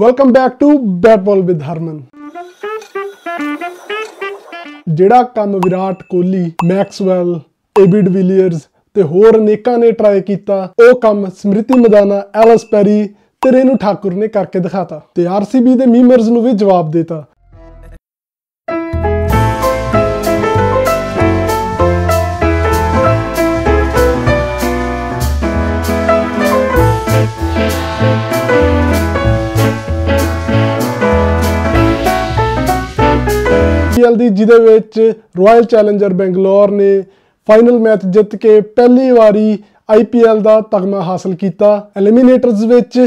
welcome back to batball with Harman ਜਿਹੜਾ ਕੰਮ Virat Kohli Maxwell AB de Villiers ਤੇ ਹੋਰ ਅਨੇਕਾਂ ਨੇ ਟਰਾਈ ਕੀਤਾ ਉਹ ਕੰਮ ਸਮ੍ਰਿਤੀ ਮਦਾਨਾ ਐਲਸ ਪੈਰੀ ਤੇ ਰੇਨੂ ਠਾਕੁਰ ਨੇ ਕਰਕੇ ਦਿਖਾਤਾ ਤੇ ਆਰਸੀਬੀ ਦੇ ਮੀਮਰਸ ਨੂੰ ਵੀ ਜਵਾਬ ਦਿੱਤਾ ਚੱਲਦੀ ਜਿਹਦੇ ਵਿੱਚ ਰਾਇਲ ਚੈਲੰਜਰ ਬੈਂਗਲੌਰ ਨੇ ਫਾਈਨਲ ਮੈਚ ਜਿੱਤ ਕੇ ਪਹਿਲੀ ਵਾਰੀ ਆਈਪੀਐਲ ਦਾ ਤਗਮਾ ਹਾਸਲ ਕੀਤਾ ਐਲੀਮੀਨੇਟਰਸ ਵਿੱਚ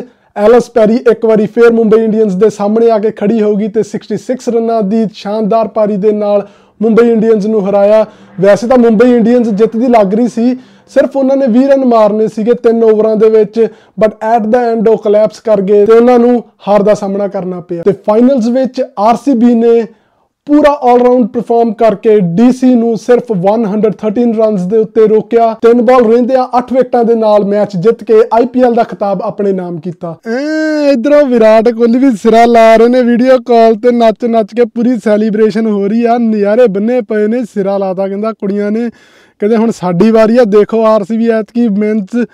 ਐਲਸ ਪੈਰੀ ਇੱਕ ਵਾਰੀ ਫੇਰ ਮੁੰਬਈ ਇੰਡੀਅਨਸ ਦੇ ਸਾਹਮਣੇ ਆ ਕੇ ਖੜੀ ਹੋਗੀ ਤੇ 66 ਰਨਾਂ ਦੀ ਸ਼ਾਨਦਾਰ ਪਾਰੀ ਦੇ ਨਾਲ ਮੁੰਬਈ ਇੰਡੀਅਨਸ ਨੂੰ ਹਰਾਇਆ ਵੈਸੇ ਤਾਂ ਮੁੰਬਈ ਇੰਡੀਅਨਸ ਜਿੱਤਦੀ ਲੱਗ ਰਹੀ ਸੀ ਸਿਰਫ ਉਹਨਾਂ ਨੇ 20 ਰਨ ਮਾਰਨੇ ਸੀਗੇ 3 ਓਵਰਾਂ ਦੇ ਵਿੱਚ ਬਟ ਐਟ ਦਾ ਐਂਡ ਉਹ ਕਲੈਪਸ ਕਰ ਗਏ ਤੇ ਉਹਨਾਂ ਨੂੰ ਹਾਰ ਦਾ ਸਾਹਮਣਾ ਕਰਨਾ ਪਿਆ ਤੇ ਫਾਈਨਲਸ ਵਿੱਚ ਆਰਸੀਬੀ ਨੇ ਪੂਰਾ 올ਰਾਊਂਡ ਪਰਫਾਰਮ ਕਰਕੇ ਡੀਸੀ ਨੂੰ ਸਿਰਫ 113 ਰਨਸ ਦੇ ਉੱਤੇ ਰੋਕਿਆ ਤਿੰਨ ਬਾਲ ਰਹਿੰਦਿਆਂ 8 ਵਿਕਟਾਂ ਦੇ ਨਾਲ ਮੈਚ ਜਿੱਤ ਕੇ ਆਈਪੀਐਲ ਦਾ ਖਿਤਾਬ ਆਪਣੇ ਨਾਮ ਕੀਤਾ ਇਧਰੋਂ ਵਿਰਾਟ ਕੋਹਲੀ ਵੀ ਸਿਰਾ ਲਾ ਰਹੇ ਨੇ ਵੀਡੀਓ ਕਾਲ ਤੇ ਨੱਚ ਨੱਚ ਕੇ ਪੂਰੀ ਸੈਲੀਬ੍ਰੇਸ਼ਨ ਹੋ ਰਹੀ ਆ ਨਜ਼ਾਰੇ ਬੰਨੇ ਪਏ ਨੇ ਸਿਰਾ ਲਾਤਾ ਕਹਿੰਦਾ ਕੁੜੀਆਂ ਨੇ ਕਹਿੰਦੇ ਹੁਣ ਸਾਡੀ ਵਾਰੀ ਆ ਦੇਖੋ ਆਰਸੀਬੀ ਐਤਕੀ ਮੈਂਸ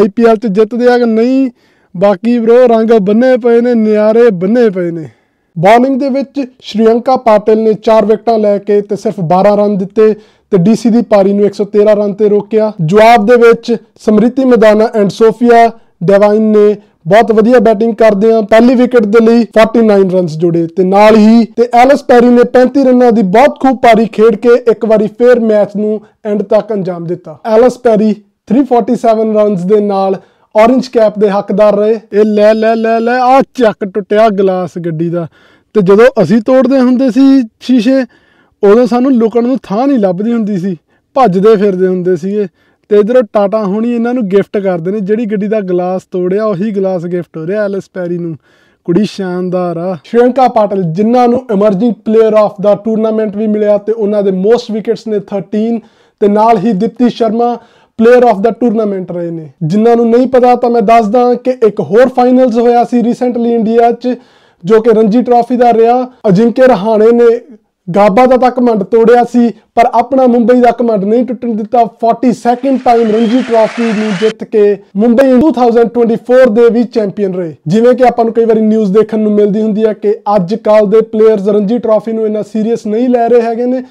ਆਈਪੀਐਲ ਚ ਜਿੱਤਦੇ ਆ ਕਿ ਨਹੀਂ ਬਾਕੀ ਬ్రో ਰੰਗ ਬੰਨੇ ਪਏ ਨੇ ਨਿਆਰੇ ਬੰਨੇ ਪਏ ਨੇ ਬੌਲਿੰਗ ਦੇ ਵਿੱਚ ਸ਼੍ਰੀਲੰਕਾ ਪਾਟਿਲ ਨੇ 4 ਵਿਕਟਾਂ ਲੈ ਕੇ ਤੇ ਸਿਰਫ 12 ਰਨ ਦਿੱਤੇ ਤੇ ਡੀਸੀ ਦੀ ਪਾਰੀ ਨੂੰ 113 ਰਨ ਤੇ ਰੋਕਿਆ ਜਵਾਬ ਦੇ ਵਿੱਚ Smriti Mandhana and Sophie Devine ਨੇ ਬਹੁਤ ਵਧੀਆ ਬੈਟਿੰਗ ਕਰਦੇ ਆ ਪਹਿਲੀ ਵਿਕਟ ਦੇ ਲਈ 49 ਰਨਸ ਜੁੜੇ ਤੇ ਨਾਲ ਹੀ ਤੇ ਐਲਸ ਪੈਰੀ ਨੇ 35 ਰਨਾਂ ਦੀ ਬਹੁਤ ਖੂਬ ਪਾਰੀ ਖੇਡ ਕੇ ਇੱਕ ਵਾਰੀ ਫੇਰ ਮੈਚ ਨੂੰ ਐਂਡ ਤੱਕ ਅੰਜਾਮ ਦਿੱਤਾ ਐਲਸ ਪੈਰੀ 347 ਰਨਸ ਦੇ ਨਾਲ ਔਰੇਂਜ ਕੈਪ ਦੇ ਹੱਕਦਾਰ ਰਹੇ ਇਹ ਲੈ ਲੈ ਲੈ ਲੈ ਆ ਚੱਕ ਟੁੱਟਿਆ ਗਲਾਸ ਗੱਡੀ ਦਾ ਤੇ ਜਦੋਂ ਅਸੀਂ ਤੋੜਦੇ ਹੁੰਦੇ ਸੀ ਸ਼ੀਸ਼ੇ ਉਦੋਂ ਸਾਨੂੰ ਲੁਕਣ ਨੂੰ ਥਾਂ ਨਹੀਂ ਲੱਭਦੀ ਹੁੰਦੀ ਸੀ ਭੱਜਦੇ ਫਿਰਦੇ ਹੁੰਦੇ ਸੀਗੇ ਤੇ ਇਧਰੋਂ ਟਾਟਾ ਹੁਣੀ ਇਹਨਾਂ ਨੂੰ ਗਿਫਟ ਕਰਦੇ ਨੇ ਜਿਹੜੀ ਗੱਡੀ ਦਾ ਗਲਾਸ ਤੋੜਿਆ ਉਹੀ ਗਲਾਸ ਗਿਫਟ ਹੋ ਰਿਹਾ ਐਲਸ ਪੈਰੀ ਨੂੰ ਕੁੜੀ ਸ਼ਾਨਦਾਰ ਆ ਸ਼੍ਰੀਲੰਕਾ ਪਾਟਲ ਜਿਨ੍ਹਾਂ ਨੂੰ emerging player of the tournament ਵੀ ਮਿਲਿਆ ਤੇ ਉਹਨਾਂ ਦੇ ਮੋਸਟ ਵਿਕਟਸ ਨੇ 13 ਤੇ ਨਾਲ ਹੀ Deepti Sharma player of the tournament ਰਹੇ ਨੇ ਜਿਨ੍ਹਾਂ ਨੂੰ ਨਹੀਂ ਪਤਾ ਤਾਂ ਮੈਂ ਦੱਸਦਾ ਕਿ ਇੱਕ ਹੋਰ ਫਾਈਨਲਸ ਹੋਇਆ ਸੀ ਰੀਸੈਂਟਲੀ ਇੰਡੀਆ 'ਚ ਜੋ ਕਿ ਰਣਜੀ ਟਰਾਫੀ ਦਾ ਰਿਹਾ ਅਜਿੰਕੇ ਰਹਾਣੇ ਨੇ ਗਾਬਾ ਦਾ ਤੱਕ ਮੰਡ ਤੋੜਿਆ ਸੀ ਪਰ ਆਪਣਾ ਮੁੰਬਈ ਦਾ ਕਮੰਡ ਨਹੀਂ ਟੁੱਟਣ ਦਿੱਤਾ 42nd ਟਾਈਮ ਰਣਜੀ ਟਰਾਫੀ ਨੂੰ ਜਿੱਤ ਕੇ ਮੁੰਬਈ 2024 ਦੇ ਵੀ ਚੈਂਪੀਅਨ ਰਹੇ ਜਿਵੇਂ ਕਿ ਆਪਾਂ ਨੂੰ ਕਈ ਵਾਰੀ ਨਿਊਜ਼ ਦੇਖਣ ਨੂੰ ਮਿਲਦੀ ਹੁੰਦੀ ਹੈ ਕਿ ਅੱਜ ਕੱਲ ਦੇ ਪਲੇਅਰਸ ਰਣਜੀ ਟਰਾਫੀ ਨੂੰ ਇੰਨਾ ਸੀਰੀਅਸ ਨਹੀਂ ਲੈ ਰਹੇ ਹੈਗੇ ਨੇ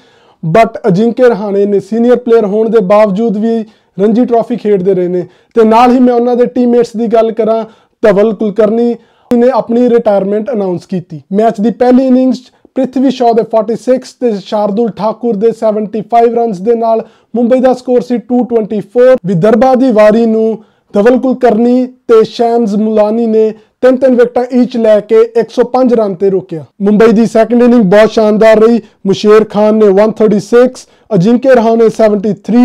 ਬਟ ਅਜਿੰਕੇ ਰਹਾਣੇ ਨੇ ਸੀਨੀਅਰ ਪਲੇਅਰ ਹੋਣ ਦੇ ਬਾਵਜੂਦ ਵੀ ਰਣਜੀ ਟਰਾਫੀ ਖੇਡਦੇ ਰਹੇ ਨੇ ਤੇ ਨਾਲ ਹੀ ਮੈਂ ਉਹਨਾਂ ਦੇ ਟੀਮਮੇਟਸ ਦੀ ਗੱਲ ਕਰਾਂ ਧਵਲ ਕੁਲਕਰਨੀ ਨੇ ਆਪਣੀ ਰਿਟਾਇਰਮੈਂਟ ਅਨਾਉਂਸ ਕੀਤੀ ਮੈਚ ਦੀ ਪਹਿਲੀ ਇਨਿੰਗਸ ਪ੍ਰਿਥਵੀ ਸ਼ਾਹ ਦੇ 46 ਤੇ ਸ਼ਾਰਦੁਲ ਠਾਕੁਰ ਦੇ 75 ਰਨਸ ਦੇ ਨਾਲ ਮੁੰਬਈ ਦਾ ਸਕੋਰ ਸੀ 224 ਵਿਦਰਭਾ ਦੀ ਵਾਰੀ ਨੂੰ ਧਵਲ ਕੁਲਕਰਨੀ ਤੇ ਸ਼ੈਮਜ਼ ਮੁਲਾਨੀ ਨੇ ਤਿੰਨ ਤਿੰਨ ਵਿਕਟਾਂ ਈਚ ਲੈ ਕੇ 105 ਰਨ ਤੇ ਰੋਕਿਆ ਮੁੰਬਈ ਦੀ ਸੈਕੰਡ ਇਨਿੰਗ ਬਹੁਤ ਸ਼ਾਨਦਾਰ ਰਹੀ ਮੁਸ਼ੇਰ ਖਾਨ ਨੇ 136 ਅਜਿੰਕੇ ਰਹਾਨੇ 73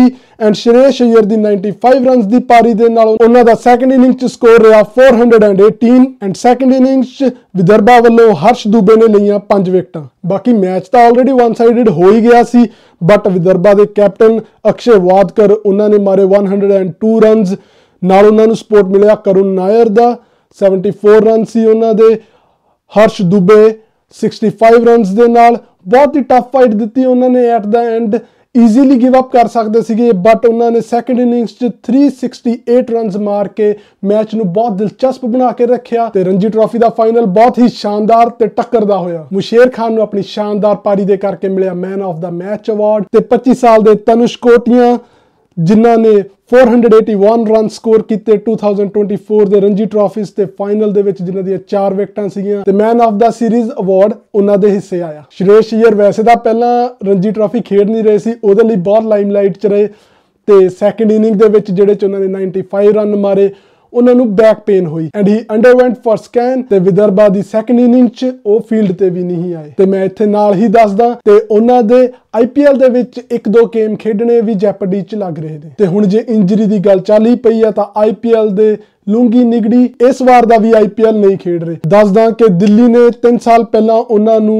ਐਂਡ ਸ਼੍ਰੇਸ਼ ਅਯਰ ਦੀ 95 ਰਨਸ ਦੀ ਪਾਰੀ ਦੇ ਨਾਲ ਉਹਨਾਂ ਦਾ ਸੈਕੰਡ ਇਨਿੰਗ 'ਚ ਸਕੋਰ ਰਿਹਾ 418 ਐਂਡ ਸੈਕੰਡ ਇਨਿੰਗ 'ਚ ਵਿਦਰਭਾ ਵੱਲੋਂ ਹਰਸ਼ ਦੂਬੇ ਨੇ ਲਈਆਂ 5 ਵਿਕਟਾਂ ਬਾਕੀ ਮੈਚ ਤਾਂ ਆਲਰੇਡੀ ਵਨ ਸਾਈਡਡ ਹੋ ਹੀ ਗਿਆ ਸੀ ਬਟ ਵਿਦਰਭਾ ਦੇ ਕੈਪਟਨ ਅਕਸ਼ੇ ਵਾਦਕਰ ਉਹਨਾਂ ਨੇ ਮਾਰੇ 102 ਰਨਸ ਨਾਲ ਉਹਨਾਂ ਨੂੰ ਸਪੋਰਟ ਮਿਲਿਆ ਕਰੁਣ ਨਾਇਰ ਦਾ 74 ਰਨ ਸੀ ਉਹਨਾਂ ਦੇ ਹਰਸ਼ ਦੁਬੇ 65 ਰਨਸ ਦੇ ਨਾਲ ਬਹੁਤ ਹੀ ਟਫ ਫਾਈਟ ਦਿੱਤੀ ਉਹਨਾਂ ਨੇ at the end easily give up ਕਰ ਸਕਦੇ ਸੀਗੇ ਬਟ ਉਹਨਾਂ ਨੇ ਸੈਕੰਡ ਇਨਿੰਗਸ 'ਚ 368 ਰਨਸ ਮਾਰ ਕੇ ਮੈਚ ਨੂੰ ਬਹੁਤ ਦਿਲਚਸਪ ਬਣਾ ਕੇ ਰੱਖਿਆ ਤੇ ਰਣਜੀ ਟਰਾਫੀ ਦਾ ਫਾਈਨਲ ਬਹੁਤ ਹੀ ਸ਼ਾਨਦਾਰ ਤੇ ਟੱਕਰਦਾ ਹੋਇਆ ਮੁਸ਼ੇਰ ਖਾਨ ਨੂੰ ਆਪਣੀ ਸ਼ਾਨਦਾਰ ਪਾਰੀ ਦੇ ਕਰਕੇ ਮਿਲਿਆ man of the match award ਤੇ 25 ਸਾਲ ਦੇ ਤਨੁਸ਼ ਕੋਟੀਆਂ ਜਿਨ੍ਹਾਂ ਨੇ 481 ਰਨ ਸਕੋਰ ਕੀਤੇ 2024 ਦੇ ਰਣਜੀ ਟਰਾਫੀਸ ਤੇ ਫਾਈਨਲ ਦੇ ਵਿੱਚ ਜਿਨ੍ਹਾਂ ਦੀਆਂ ਚਾਰ ਵਿਕਟਾਂ ਸੀਗੀਆਂ ਤੇ man of the series award ਉਹਨਾਂ ਦੇ ਹਿੱਸੇ ਆਇਆ ਸ਼੍ਰੇਸ਼ ਈਅਰ ਵੈਸੇ ਤਾਂ ਪਹਿਲਾਂ ਰਣਜੀ ਟਰਾਫੀ ਖੇਡ ਨਹੀਂ ਰਹੇ ਸੀ ਉਹਦੇ ਲਈ ਬਹੁਤ ਲਾਈਮਲਾਈਟ 'ਚ ਰਹੇ ਤੇ ਸੈਕੰਡ ਇਨਿੰਗ ਦੇ ਵਿੱਚ ਜਿਹੜੇ ਚ ਉਹਨਾਂ ਨੇ 95 ਰਨ ਮਾਰੇ ਉਹਨਾਂ ਨੂੰ ਬੈਕ ਪੇਨ ਹੋਈ and he underwent for scan ਤੇ ਵਿਦਰਭਾ ਦੀ ਸੈਕੰਡ ਇਨਿੰਗ 'ਚ ਉਹ ਫੀਲਡ ਤੇ ਵੀ ਨਹੀਂ ਆਏ ਤੇ ਮੈਂ ਇੱਥੇ ਨਾਲ ਹੀ ਦੱਸਦਾ ਤੇ ਉਹਨਾਂ ਦੇ ਆਈਪੀਐਲ ਦੇ ਵਿੱਚ ਇੱਕ ਦੋ ਗੇਮ ਖੇਡਣੇ ਵੀ ਜੈਪਰਡੀ 'ਚ ਲੱਗ ਰਹੇ ਨੇ ਤੇ ਹੁਣ ਜੇ ਇੰਜਰੀ ਦੀ ਗੱਲ ਚੱਲੀ ਪਈ ਆ ਤਾਂ ਆਈਪੀਐਲ ਦੇ ਲੂੰਗੀ ਨਿਗੜੀ ਇਸ ਵਾਰ ਦਾ ਵੀ ਆਈਪੀਐਲ ਨਹੀਂ ਖੇਡ ਰਹੇ ਦੱਸਦਾ ਕਿ ਦਿੱਲੀ ਨੇ 3 ਸਾਲ ਪਹਿਲਾਂ ਉਹਨਾਂ ਨੂੰ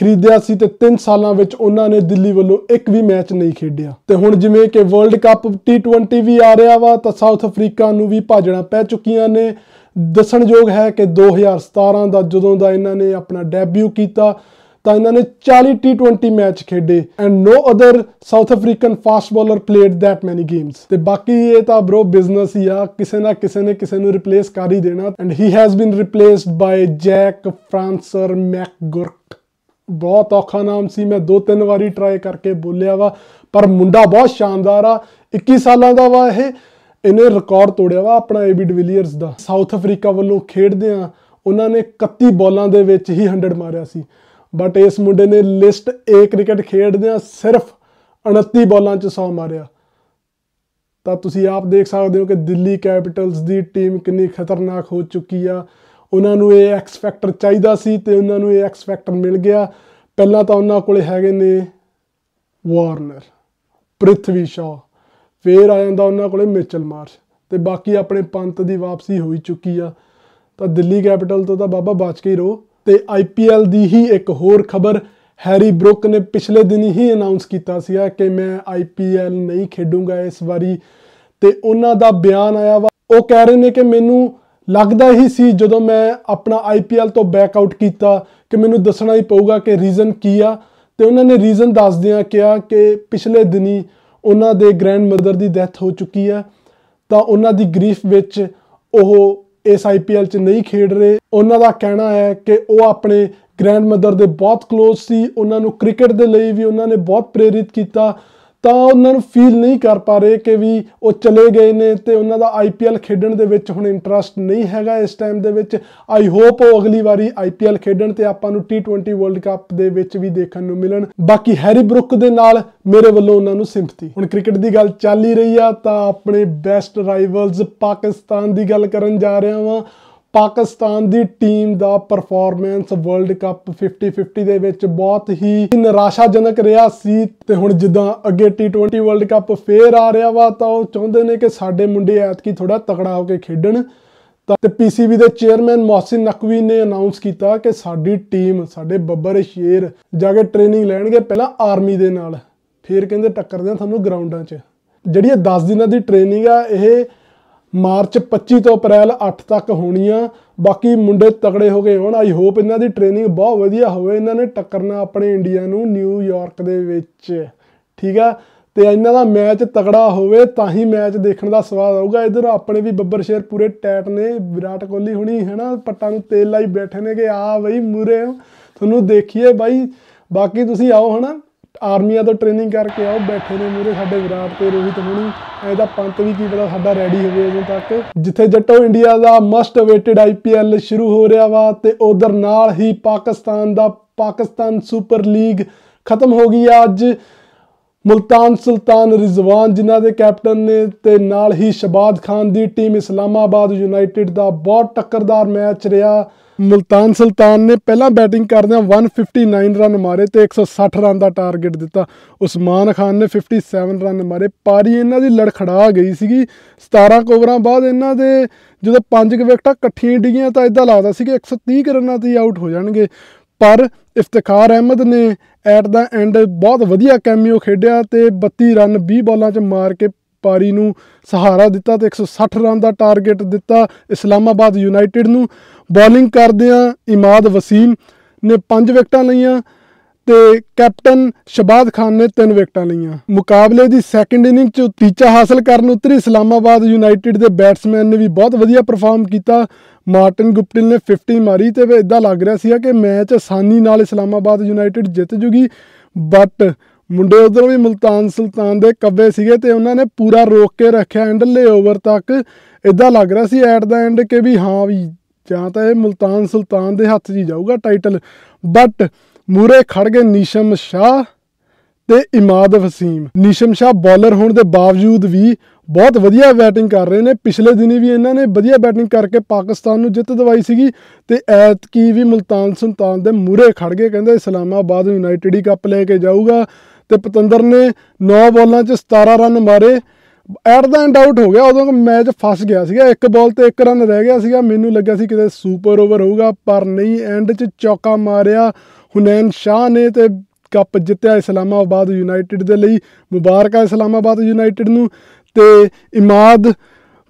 ਖਰੀਦਿਆ ਸੀ ਤੇ 3 ਸਾਲਾਂ ਵਿੱਚ ਉਹਨਾਂ ਨੇ ਦਿੱਲੀ ਵੱਲੋਂ ਇੱਕ ਵੀ ਮੈਚ ਨਹੀਂ ਖੇਡਿਆ ਤੇ ਹੁਣ ਜਿਵੇਂ ਕਿ ਵਰਲਡ ਕੱਪ T20 ਵੀ ਆ ਰਿਹਾ ਵਾ ਤਾਂ ਸਾਊਥ ਅਫਰੀਕਾ ਨੂੰ ਵੀ ਭਾਜਣਾ ਪੈ ਚੁੱਕੀਆਂ ਨੇ ਦੱਸਣਯੋਗ ਹੈ ਕਿ 2017 ਦਾ ਜਦੋਂ ਦਾ ਇਹਨਾਂ ਨੇ ਆਪਣਾ ਡੈਬਿਊ ਕੀਤਾ ਤਾਂ ਇਹਨਾਂ ਨੇ 40 T20 ਮੈਚ ਖੇਡੇ and no other South African fast bowler played that many games ਤੇ ਬਾਕੀ ਇਹ ਤਾਂ ਬ్రో ਬਿਜ਼ਨਸ ਹੀ ਆ ਕਿਸੇ ਨਾ ਕਿਸੇ ਨੇ ਕਿਸੇ ਨੂੰ ਰਿਪਲੇਸ ਕਰ ਹੀ ਦੇਣਾ and he has been replaced by Jake Fraser McGurk ਬਹੁਤ ਔਖਾ ਨਾਮ ਸੀ ਮੈਂ ਦੋ ਤਿੰਨ ਵਾਰੀ ਟਰਾਈ ਕਰਕੇ ਬੋਲਿਆ ਵਾ ਪਰ ਮੁੰਡਾ ਬਹੁਤ ਸ਼ਾਨਦਾਰ ਆ 21 ਸਾਲਾਂ ਦਾ ਵਾ ਇਹ ਇਹਨੇ ਰਿਕਾਰਡ ਤੋੜਿਆ ਵਾ ਆਪਣਾ ਏਬੀ ਡਿਵਿਲੀਅਰਸ ਦਾ ਸਾਊਥ ਅਫਰੀਕਾ ਵੱਲੋਂ ਖੇਡਦੇ ਆ ਉਹਨਾਂ ਨੇ 31 ਬੋਲਾਂ ਦੇ ਵਿੱਚ ਹੀ 100 ਮਾਰਿਆ ਸੀ ਬਟ ਇਸ ਮੁੰਡੇ ਨੇ ਲਿਸਟ A ਕ੍ਰਿਕਟ ਖੇਡਦੇ ਆ ਸਿਰਫ 29 ਬੋਲਾਂ 'ਚ 100 ਮਾਰਿਆ ਤਾਂ ਤੁਸੀਂ ਆਪ ਦੇਖ ਸਕਦੇ ਹੋ ਕਿ ਦਿੱਲੀ ਕੈਪੀਟਲਸ ਦੀ ਟੀਮ ਕਿੰਨੀ ਖਤਰਨਾਕ ਹੋ ਚੁੱਕੀ ਆ ਉਹਨਾਂ ਨੂੰ ਇਹ ਐਕਸ ਫੈਕਟਰ ਚਾਹੀਦਾ ਸੀ ਤੇ ਉਹਨਾਂ ਨੂੰ ਇਹ ਐਕਸ ਫੈਕਟਰ ਮਿਲ ਗਿਆ ਪਹਿਲਾਂ ਤਾਂ ਉਹਨਾਂ ਕੋਲੇ ਹੈਗੇ ਨੇ ਵਾਰਨਰ ਪ੍ਰਿਥਵੀ ਸ਼ਾ ਫੇਰ ਆ ਜਾਂਦਾ ਉਹਨਾਂ ਕੋਲੇ ਮਿਚਲ ਮਾਰਸ਼ ਤੇ ਬਾਕੀ ਆਪਣੇ ਪੰਤ ਦੀ ਵਾਪਸੀ ਹੋਈ ਚੁੱਕੀ ਆ ਤਾਂ ਦਿੱਲੀ ਕੈਪੀਟਲ ਤੋਂ ਤਾਂ ਬਾਬਾ ਬਚ ਕੇ ਹੀ ਰੋ ਤੇ ਆਈਪੀਐਲ ਦੀ ਹੀ ਇੱਕ ਹੋਰ ਖਬਰ ਹੈਰੀ ਬ੍ਰੁਕ ਨੇ ਪਿਛਲੇ ਦਿਨ ਹੀ ਅਨਾਉਂਸ ਕੀਤਾ ਸੀਗਾ ਕਿ ਮੈਂ ਆਈਪੀਐਲ ਨਹੀਂ ਖੇਡੂੰਗਾ ਇਸ ਵਾਰੀ ਤੇ ਉਹਨਾਂ ਦਾ ਬਿਆਨ ਆਇਆ ਵਾ ਉਹ ਕਹਿ ਰਹੇ ਨੇ ਕਿ ਮੈਨੂੰ ਲੱਗਦਾ ਹੀ ਸੀ ਜਦੋਂ ਮੈਂ ਆਪਣਾ ਆਈਪੀਐਲ ਤੋਂ ਬੈਕ ਆਊਟ ਕੀਤਾ ਕਿ ਮੈਨੂੰ ਦੱਸਣਾ ਹੀ ਪਊਗਾ ਕਿ ਰੀਜ਼ਨ ਕੀ ਆ ਤੇ ਉਹਨਾਂ ਨੇ ਰੀਜ਼ਨ ਦੱਸਦਿਆਂ ਕਿਹਾ ਕਿ ਪਿਛਲੇ ਦਿਨੀ ਉਹਨਾਂ ਦੇ ਗ੍ਰੈਂਡਮਦਰ ਦੀ ਡੈਥ ਹੋ ਚੁੱਕੀ ਹੈ ਤਾਂ ਉਹਨਾਂ ਦੀ ਗਰੀਫ ਵਿੱਚ ਉਹ ਇਸ ਆਈਪੀਐਲ 'ਚ ਨਹੀਂ ਖੇਡ ਰਹੇ ਉਹਨਾਂ ਦਾ ਕਹਿਣਾ ਹੈ ਕਿ ਉਹ ਆਪਣੇ ਗ੍ਰੈਂਡਮਦਰ ਦੇ ਬਹੁਤ ক্লোਜ਼ ਸੀ ਉਹਨਾਂ ਨੂੰ ਕ੍ਰਿਕਟ ਦੇ ਲਈ ਵੀ ਉਹਨਾਂ ਨੇ ਬਹੁਤ ਪ੍ਰੇਰਿਤ ਕੀਤਾ ਤਾਂ ਉਹਨਾਂ ਨੂੰ ਫੀਲ ਨਹੀਂ ਕਰ ਪਾ ਰਹੇ ਕਿ ਵੀ ਉਹ ਚਲੇ ਗਏ ਨੇ ਤੇ ਉਹਨਾਂ ਦਾ ਆਈਪੀਐਲ ਖੇਡਣ ਦੇ ਵਿੱਚ ਹੁਣ ਇੰਟਰਸਟ ਨਹੀਂ ਹੈਗਾ ਇਸ ਟਾਈਮ ਦੇ ਵਿੱਚ ਆਈ ਹੋਪ ਉਹ ਅਗਲੀ ਵਾਰੀ ਆਈਪੀਐਲ ਖੇਡਣ ਤੇ ਆਪਾਂ ਨੂੰ ਟੀ20 ਵਰਲਡ ਕੱਪ ਦੇ ਵਿੱਚ ਵੀ ਦੇਖਣ ਨੂੰ ਮਿਲਣ ਬਾਕੀ ਹੈਰੀ ਬਰੁੱਕ ਦੇ ਨਾਲ ਮੇਰੇ ਵੱਲੋਂ ਉਹਨਾਂ ਨੂੰ ਸਿੰਪਥੀ ਹੁਣ ਕ੍ਰਿਕਟ ਦੀ ਗੱਲ ਚੱਲ ਹੀ ਰਹੀ ਆ ਤਾਂ ਆਪਣੇ ਬੈਸਟ ਰਾਈਵਲਸ ਪਾਕਿਸਤਾਨ ਦੀ ਗੱਲ ਕਰਨ ਜਾ ਰਿਹਾ ਹਾਂ ਪਾਕਿਸਤਾਨ ਦੀ ਟੀਮ ਦਾ ਪਰਫਾਰਮੈਂਸ ਵਰਲਡ ਕੱਪ 50-50 ਦੇ ਵਿੱਚ ਬਹੁਤ ਹੀ ਨਿਰਾਸ਼ਾਜਨਕ ਰਿਹਾ ਸੀ ਤੇ ਹੁਣ ਜਿੱਦਾਂ ਅੱਗੇ T20 ਵਰਲਡ ਕੱਪ ਫੇਰ ਆ ਰਿਹਾ ਵਾ ਤਾਂ ਉਹ ਚਾਹੁੰਦੇ ਨੇ ਕਿ ਸਾਡੇ ਮੁੰਡੇ ਐਤਕੀ ਥੋੜਾ ਤਕੜਾ ਹੋ ਕੇ ਖੇਡਣ ਤੇ PCB ਦੇ ਚੇਅਰਮੈਨ ਮੌਸਿਨ ਨਕਵੀ ਨੇ ਅਨਾਉਂਸ ਕੀਤਾ ਕਿ ਸਾਡੀ ਟੀਮ ਸਾਡੇ ਬੱਬਰ ਸ਼ੇਰ ਜਾ ਕੇ ਟ੍ਰੇਨਿੰਗ ਲੈਣਗੇ ਪਹਿਲਾਂ ਆਰਮੀ ਦੇ ਨਾਲ ਫੇਰ ਕਹਿੰਦੇ ਟੱਕਰਦੇ ਆ ਤੁਹਾਨੂੰ ਗਰਾਊਂਡਾਂ 'ਚ ਜਿਹੜੀ 10 ਦਿਨਾਂ ਦੀ ਟ੍ਰੇਨਿੰਗ ਆ ਇਹ ਮਾਰਚ 25 ਤੋਂ ਅਪ੍ਰੈਲ 8 ਤੱਕ ਹੋਣੀਆਂ ਬਾਕੀ ਮੁੰਡੇ ਤਕੜੇ ਹੋ ਗਏ ਹੁਣ ਆਈ ਹੋਪ ਇਹਨਾਂ ਦੀ ਟ੍ਰੇਨਿੰਗ ਬਹੁਤ ਵਧੀਆ ਹੋਵੇ ਇਹਨਾਂ ਨੇ ਟੱਕਰਨਾ ਆਪਣੇ ਇੰਡੀਆ ਨੂੰ ਨਿਊਯਾਰਕ ਦੇ ਵਿੱਚ ਠੀਕ ਆ ਤੇ ਇਹਨਾਂ ਦਾ ਮੈਚ ਤਕੜਾ ਹੋਵੇ ਤਾਂ ਹੀ ਮੈਚ ਦੇਖਣ ਦਾ ਸਵਾਦ ਆਊਗਾ ਇਧਰ ਆਪਣੇ ਵੀ ਬੱਬਰ ਸ਼ੇਰ ਪੂਰੇ ਟੈਟ ਨੇ ਵਿਰਾਟ ਕੋਹਲੀ ਹੁਣੀ ਹਨਾ ਪੱਟਾਂ ਨੂੰ ਤੇਲ ਲਾਈ ਬੈਠੇ ਨੇ ਕਿ ਆ ਬਈ ਮੂਰੇ ਤੁਹਾਨੂੰ ਦੇਖੀਏ ਬਾਈ ਬਾਕੀ ਤੁਸੀਂ ਆਓ ਹਨਾ ਆਰਮੀਆਂ ਤੋਂ ਟ੍ਰੇਨਿੰਗ ਕਰਕੇ ਆਉ ਬੈਠੇ ਨੇ ਮੂਰੇ ਸਾਡੇ ਵਿਰਾਟ ਤੇ ਰੋਹਿਤ ਹੋਣੀ ਇਹਦਾ ਪੰਤ ਵੀ ਕੀ ਪਤਾ ਸਾਡਾ ਰੈਡੀ ਹੋਵੇ ਅਜੇ ਤੱਕ ਜਿੱਥੇ ਜੱਟੋ ਇੰਡੀਆ ਦਾ ਮਸਟ ਅਵੇਟਡ ਆਈਪੀਐਲ ਸ਼ੁਰੂ ਹੋ ਰਿਹਾ ਵਾ ਤੇ ਉਧਰ ਨਾਲ ਹੀ ਪਾਕਿਸਤਾਨ ਦਾ ਪਾਕਿਸਤਾਨ ਸੁਪਰ ਲੀਗ ਖਤਮ ਹੋ ਗਈ ਆ ਅੱਜ ਮਲਤਾਨ ਸੁਲਤਾਨ ਰਿਜ਼ਵਾਨ ਜਿਨ੍ਹਾਂ ਦੇ ਕੈਪਟਨ ਨੇ ਤੇ ਨਾਲ ਹੀ ਸ਼ਬਾਦ ਖਾਨ ਦੀ ਟੀਮ ਇਸਲਾਮਾਬਾਦ ਯੂਨਾਈਟਿਡ ਦਾ ਬਹੁਤ ਟੱਕਰਦਾਰ ਮੈਚ ਰਿਹਾ ਮੁਲਤਾਨ ਸੁਲਤਾਨ ਨੇ ਪਹਿਲਾਂ ਬੈਟਿੰਗ ਕਰਦਿਆਂ 159 ਰਨ ਮਾਰੇ ਤੇ 160 ਰਨ ਦਾ ਟਾਰਗੇਟ ਦਿੱਤਾ ਉਸਮਾਨ ਖਾਨ ਨੇ 57 ਰਨ ਮਾਰੇ ਪਾਰੀ ਇਹਨਾਂ ਦੀ ਲੜਖੜਾ ਗਈ ਸੀਗੀ 17 ਕੋਵਰਾਂ ਬਾਅਦ ਇਹਨਾਂ ਦੇ ਜਦੋਂ ਪੰਜ ਵਿਕਟਾਂ ਇਕੱਠੀਆਂ ਡਿਗੀਆਂ ਤਾਂ ਇਦਾਂ ਲੱਗਦਾ ਸੀ ਕਿ 130 ਰਨਾਂ ਤੇ ਆਊਟ ਹੋ ਜਾਣਗੇ ਪਰ ਇਫਤਖਾਰ ਅਹਿਮਦ ਨੇ ਐਟ ਦਾ ਐਂਡ ਬਹੁਤ ਵਧੀਆ ਕੈਮਿਓ ਖੇਡਿਆ ਤੇ 32 ਰਨ 20 ਬਾਲਾਂ 'ਚ ਮਾਰ ਕੇ ਪਾਰੀ ਨੂੰ ਸਹਾਰਾ ਦਿੱਤਾ ਤੇ 160 ਰਨ ਦਾ ਟਾਰਗੇਟ ਦਿੱਤਾ ਇਸਲਾਮਾਬਾਦ ਯੂਨਾਈਟਿਡ ਨੂੰ ਬੋਲਿੰਗ ਕਰਦਿਆਂ ਇਮਾਦ ਵਸੀਮ ਨੇ 5 ਵਿਕਟਾਂ ਲਈਆਂ ਤੇ ਕੈਪਟਨ ਸ਼ਬਾਦ ਖਾਨ ਨੇ 3 ਵਿਕਟਾਂ ਲਈਆਂ ਮੁਕਾਬਲੇ ਦੀ ਸੈਕੰਡ ਇਨਿੰਗ 'ਚ ਤੀਜਾ ਹਾਸਲ ਕਰਨ ਉਤਰੀ ਇਸਲਾਮਾਬਾਦ ਯੂਨਾਈਟਿਡ ਦੇ ਬੈਟਸਮੈਨ ਨੇ ਵੀ ਬਹੁਤ ਵਧੀਆ ਪਰਫਾਰਮ ਕੀਤਾ ਮਾਰਟਨ ਗੁਪਟਿਲ ਨੇ 50 ਮਾਰੀ ਤੇ ਇਦਾਂ ਲੱਗ ਰਿਹਾ ਸੀ ਕਿ ਮੈਚ ਆਸਾਨੀ ਨਾਲ ਇਸਲਾਮਾਬਾਦ ਯੂਨਾਈਟਿਡ ਜਿੱਤ ਜੂਗੀ ਬਟ ਮੁੰਡੇ ਉਧਰ ਵੀ ਮਲਤਾਨ ਸੁਲਤਾਨ ਦੇ ਕੱਬੇ ਸੀਗੇ ਤੇ ਉਹਨਾਂ ਨੇ ਪੂਰਾ ਰੋਕ ਕੇ ਰੱਖਿਆ ਐਂਡ ਲੇ ਓਵਰ ਤੱਕ ਇਦਾਂ ਲੱਗ ਰਿਹਾ ਸੀ ਐਟ ਦਾ ਐਂਡ ਕਿ ਵੀ ਹਾਂ ਵੀ ਜਾਂ ਤਾਂ ਇਹ ਮਲਤਾਨ ਸੁਲਤਾਨ ਦੇ ਹੱਥ 'ਚ ਜਾਊਗਾ ਟਾਈਟਲ ਬਟ ਮੂਰੇ ਖੜ ਗਏ ਨੀਸ਼ਮ ਸ਼ਾਹ ਤੇ ਇਮਾਦ ਵਸੀਮ ਨੀਸ਼ਮ ਸ਼ਾਹ ਬੋਲਰ ਹੋਣ ਦੇ ਬਾਵਜੂਦ ਵੀ ਬਹੁਤ ਵਧੀਆ ਬੈਟਿੰਗ ਕਰ ਰਹੇ ਨੇ ਪਿਛਲੇ ਦਿਨੀ ਵੀ ਇਹਨਾਂ ਨੇ ਵਧੀਆ ਬੈਟਿੰਗ ਕਰਕੇ ਪਾਕਿਸਤਾਨ ਨੂੰ ਜਿੱਤ ਦਿਵਾਈ ਸੀਗੀ ਤੇ ਐਤ ਕੀ ਵੀ ਮਲਤਾਨ ਸੁਲਤਾਨ ਦੇ ਮੂਰੇ ਖੜ ਗਏ ਕਹਿੰਦੇ ਇਸਲਾਮਾਬਾਦ ਯੂਨਾਈਟਿਡ ਹੀ ਕੱਪ ਲੈ ਕੇ ਜਾਊਗਾ ਤੇ ਪਤੰਦਰ ਨੇ 9 ਬੋਲਾਂ 'ਚ 17 ਰਨ ਮਾਰੇ ਐਟ ਦਾ ਐਂਡ ਆਊਟ ਹੋ ਗਿਆ ਉਦੋਂ ਮੈਚ ਫਸ ਗਿਆ ਸੀਗਾ ਇੱਕ ਬਾਲ ਤੇ ਇੱਕ ਰਨ ਰਹਿ ਗਿਆ ਸੀਗਾ ਮੈਨੂੰ ਲੱਗਿਆ ਸੀ ਕਿਤੇ ਸੁਪਰ ਓਵਰ ਹੋਊਗਾ ਪਰ ਨਹੀਂ ਐਂਡ 'ਚ ਚੌਕਾ ਮਾਰਿਆ ਹੁਨੈਨ ਸ਼ਾਹ ਨੇ ਤੇ ਕੱਪ ਜਿੱਤਿਆ ਇਸਲਾਮਾਬਾਦ ਯੂਨਾਈਟਿਡ ਦੇ ਲਈ ਮੁਬਾਰਕਾਂ ਇਸਲਾਮਾਬਾਦ ਯੂਨਾਈਟਿਡ ਨੂੰ ਤੇ ਇਮਾਦ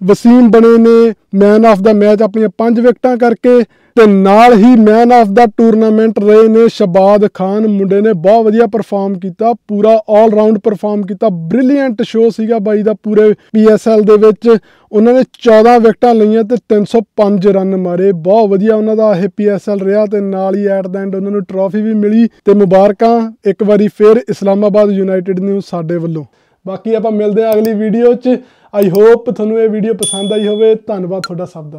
ਵਸੀਮ ਬਣੇ ਨੇ ਮੈਨ ਆਫ ਦਾ ਮੈਚ ਆਪਣੀਆਂ 5 ਵਿਕਟਾਂ ਕਰਕੇ ਤੇ ਨਾਲ ਹੀ ਮੈਨ ਆਫ ਦਾ ਟੂਰਨਾਮੈਂਟ ਰਹੇ ਨੇ ਸ਼ਬਾਦ ਖਾਨ ਮੁੰਡੇ ਨੇ ਬਹੁਤ ਵਧੀਆ ਪਰਫਾਰਮ ਕੀਤਾ ਪੂਰਾ 올 ਰਾਊਂਡ ਪਰਫਾਰਮ ਕੀਤਾ ਬ੍ਰਿਲੀਅੰਟ ਸ਼ੋਅ ਸੀਗਾ ਬਾਈ ਦਾ ਪੂਰੇ ਪੀਐਸਐਲ ਦੇ ਵਿੱਚ ਉਹਨਾਂ ਨੇ 14 ਵਿਕਟਾਂ ਲਈਆਂ ਤੇ 305 ਰਨ ਮਾਰੇ ਬਹੁਤ ਵਧੀਆ ਉਹਨਾਂ ਦਾ ਇਹ ਪੀਐਸਐਲ ਰਿਹਾ ਤੇ ਨਾਲ ਹੀ ਐਟ ਦਾ ਐਂਡ ਉਹਨਾਂ ਨੂੰ ਟਰਾਫੀ ਵੀ ਮਿਲੀ ਤੇ ਮੁਬਾਰਕਾਂ ਇੱਕ ਵਾਰੀ ਫੇਰ ਇਸਲਾਮਾਬਾਦ ਯੂਨਾਈਟਿਡ ਨੂੰ ਸਾਡੇ ਵੱਲੋਂ ਬਾਕੀ ਆਪਾਂ ਮਿਲਦੇ ਆ ਅਗਲੀ ਵੀਡੀਓ 'ਚ ਆਈ ਹੋਪ ਤੁਹਾਨੂੰ ਇਹ ਵੀਡੀਓ ਪਸੰਦ ਆਈ ਹੋਵੇ ਧੰਨਵਾਦ ਤੁਹਾਡਾ ਸਭ ਦਾ